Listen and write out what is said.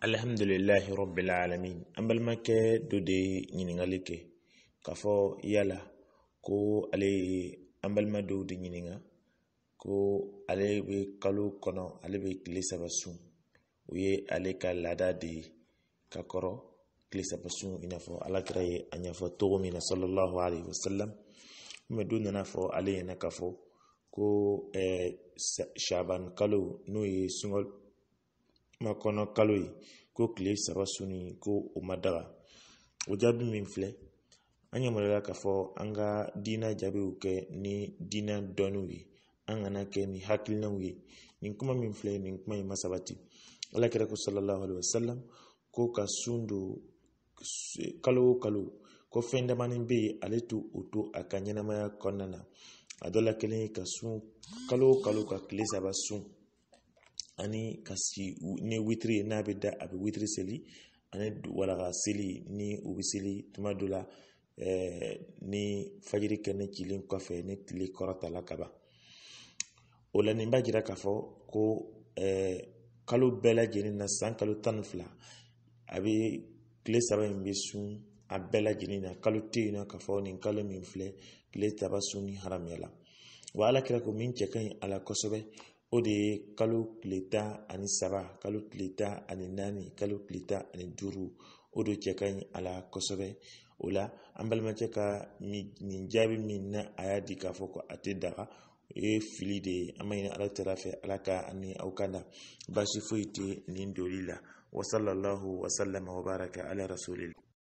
alhamdulilahi rabbil alamin an balimakɛ dɔ de ye kɛ k'a fɔ yala ko ale ye an balima dɔw de ɲininka ko ale be kalo kɔnɔ ale bɛ tile saba sun o ye ale ka laada de ye ka kɔrɔ tile saba sun i n'a fɔ alakira ye a ɲɛfɔ cogo min na sallallahu alaihi wasallam mɛ don nana fɔ ale ɲɛna k'a fɔ ko eh, shaban kalo n'o ye sunkalo makɔnɔ kalo ye ko tile saba su ni ko o ma daga o jaabi min filɛ an yamaruyala k'a fɔ an ka diina jaabiw kɛ ni diina dɔnniw ye an kana kɛ ni hakilinaw ye nin kuma min filɛ nin kuma in ma sabati ala kɛra ko salallahu alaihi wasalam ko ka sun don kalo o kalo ko fɛn damani bɛ yen ale to o to a ka ɲɛnamaya kɔnɔna na a dɔ la kelen ka sun kalo o kalo ka tile saba sun ani ka si ni witiri n'a bɛ da a bɛ witiri seli ani walaka seli ni u bɛ seli tuma dɔ la ni fajiri kɛnɛ cilen kɔfɛ ni tile kɔrɔtala ka o la nin b'a jira k'a fɔ ko kalo bɛɛ lajɛlen na san kalo tan ni fila a bɛ tile saba in bɛ sun a bɛɛ lajɛlen na kalo tɛ yen nɔ k'a fɔ nin kalo min filɛ tile saba sun ni haramuya la wa ala kira ko min cɛ ka ɲi ala kosɛbɛ o de ye kalo tile tan ani saba kalo tile tan ani naani kalo tile tan ani duuru o de cɛ ka ɲi a la kosɛbɛ o la an balimacɛ ka nin jaabi min na a y'a di k'a fɔ ko a tɛ daga o ye fili de ye an ma ɲini ala tɛra fɛ ala ka ani aw ka na baasi foyi tɛ nin doli la wasalallahu wasalama wa ala rasulila